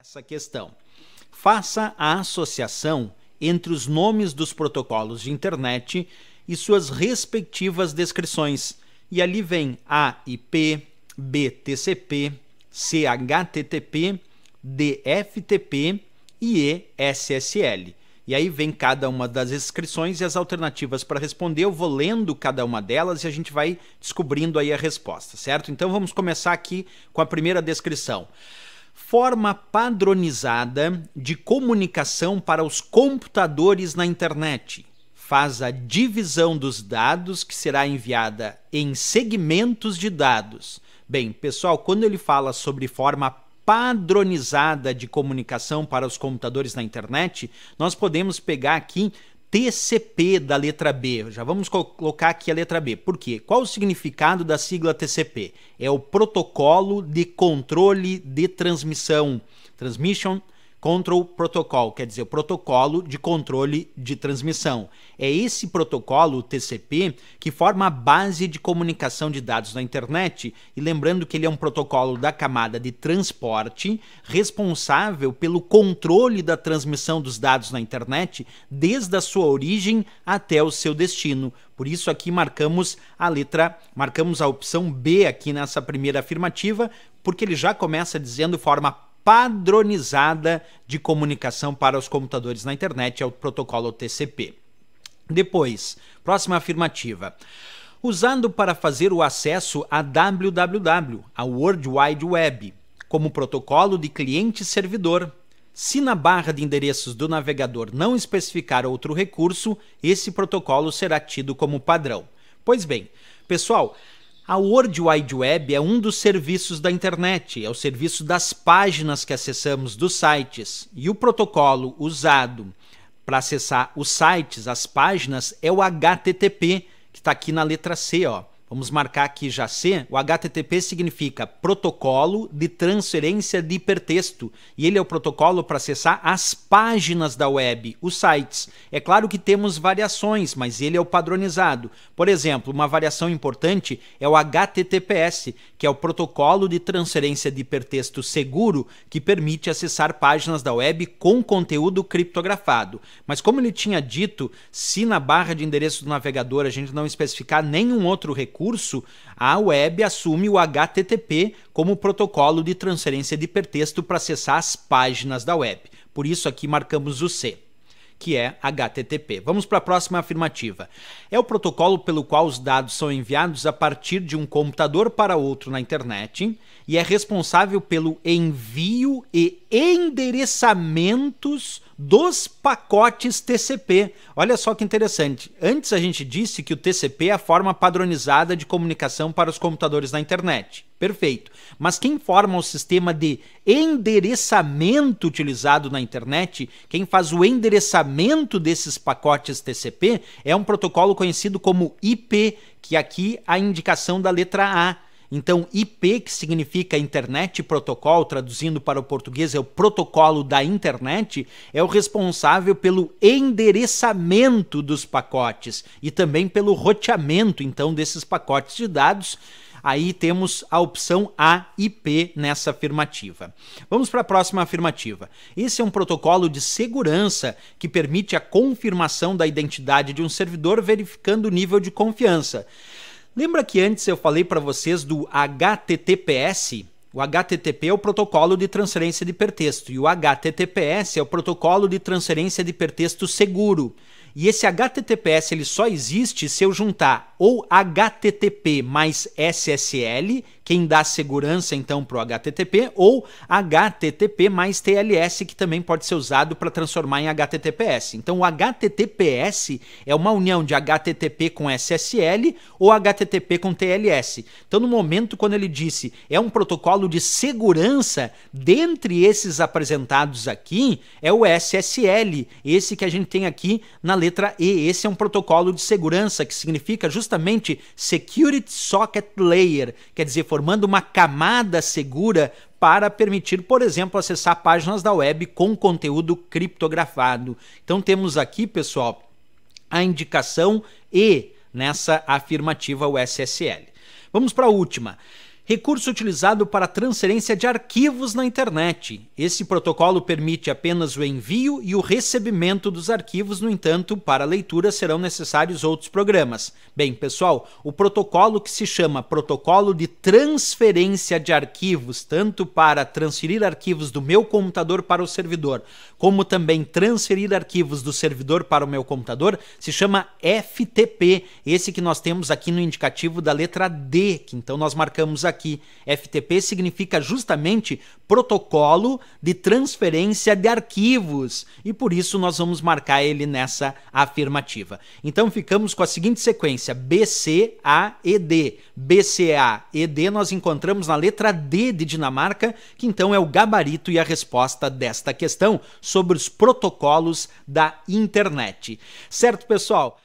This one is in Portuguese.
essa questão. Faça a associação entre os nomes dos protocolos de internet e suas respectivas descrições. E ali vem AIP, BTCP, CHTTP, DFTP e ESSL. E aí vem cada uma das inscrições e as alternativas para responder. Eu vou lendo cada uma delas e a gente vai descobrindo aí a resposta, certo? Então vamos começar aqui com a primeira descrição forma padronizada de comunicação para os computadores na internet. Faz a divisão dos dados que será enviada em segmentos de dados. Bem, pessoal, quando ele fala sobre forma padronizada de comunicação para os computadores na internet, nós podemos pegar aqui TCP da letra B. Já vamos colocar aqui a letra B. Por quê? Qual o significado da sigla TCP? É o protocolo de controle de transmissão, Transmission Control Protocol, quer dizer, o protocolo de controle de transmissão. É esse protocolo, o TCP, que forma a base de comunicação de dados na internet, e lembrando que ele é um protocolo da camada de transporte responsável pelo controle da transmissão dos dados na internet desde a sua origem até o seu destino. Por isso aqui marcamos a letra, marcamos a opção B aqui nessa primeira afirmativa, porque ele já começa dizendo forma padronizada de comunicação para os computadores na internet, é o protocolo TCP. Depois, próxima afirmativa. Usando para fazer o acesso a www, a World Wide Web, como protocolo de cliente-servidor. Se na barra de endereços do navegador não especificar outro recurso, esse protocolo será tido como padrão. Pois bem, pessoal, a World Wide Web é um dos serviços da internet, é o serviço das páginas que acessamos dos sites. E o protocolo usado para acessar os sites, as páginas, é o HTTP, que está aqui na letra C. Ó. Vamos marcar aqui já C. O HTTP significa protocolo de transferência de hipertexto. E ele é o protocolo para acessar as páginas da web, os sites. É claro que temos variações, mas ele é o padronizado. Por exemplo, uma variação importante é o HTTPS, que é o protocolo de transferência de hipertexto seguro que permite acessar páginas da web com conteúdo criptografado. Mas como ele tinha dito, se na barra de endereço do navegador a gente não especificar nenhum outro recurso, recurso, a web assume o HTTP como protocolo de transferência de hipertexto para acessar as páginas da web. Por isso aqui marcamos o C que é HTTP. Vamos para a próxima afirmativa. É o protocolo pelo qual os dados são enviados a partir de um computador para outro na internet e é responsável pelo envio e endereçamentos dos pacotes TCP. Olha só que interessante. Antes a gente disse que o TCP é a forma padronizada de comunicação para os computadores na internet. Perfeito. Mas quem forma o sistema de endereçamento utilizado na internet, quem faz o endereçamento desses pacotes TCP, é um protocolo conhecido como IP, que aqui a indicação da letra A. Então, IP, que significa Internet Protocol, traduzindo para o português é o protocolo da internet, é o responsável pelo endereçamento dos pacotes e também pelo roteamento, então, desses pacotes de dados Aí temos a opção A e P nessa afirmativa. Vamos para a próxima afirmativa. Esse é um protocolo de segurança que permite a confirmação da identidade de um servidor verificando o nível de confiança. Lembra que antes eu falei para vocês do HTTPS? O HTTP é o protocolo de transferência de hipertexto e o HTTPS é o protocolo de transferência de hipertexto seguro. E esse HTTPS ele só existe se eu juntar ou HTTP mais SSL quem dá segurança então para o HTTP ou HTTP mais TLS, que também pode ser usado para transformar em HTTPS. Então o HTTPS é uma união de HTTP com SSL ou HTTP com TLS. Então no momento quando ele disse é um protocolo de segurança dentre esses apresentados aqui, é o SSL, esse que a gente tem aqui na letra E. Esse é um protocolo de segurança que significa justamente Security Socket Layer, quer dizer, formando uma camada segura para permitir, por exemplo, acessar páginas da web com conteúdo criptografado. Então temos aqui, pessoal, a indicação e nessa afirmativa SSL. Vamos para a última recurso utilizado para transferência de arquivos na internet. Esse protocolo permite apenas o envio e o recebimento dos arquivos, no entanto, para leitura serão necessários outros programas. Bem, pessoal, o protocolo que se chama Protocolo de Transferência de Arquivos, tanto para transferir arquivos do meu computador para o servidor, como também transferir arquivos do servidor para o meu computador, se chama FTP, esse que nós temos aqui no indicativo da letra D, que então nós marcamos aqui aqui. FTP significa justamente protocolo de transferência de arquivos e por isso nós vamos marcar ele nessa afirmativa. Então ficamos com a seguinte sequência: BCAED. BCAED nós encontramos na letra D de Dinamarca, que então é o gabarito e a resposta desta questão sobre os protocolos da internet. Certo, pessoal?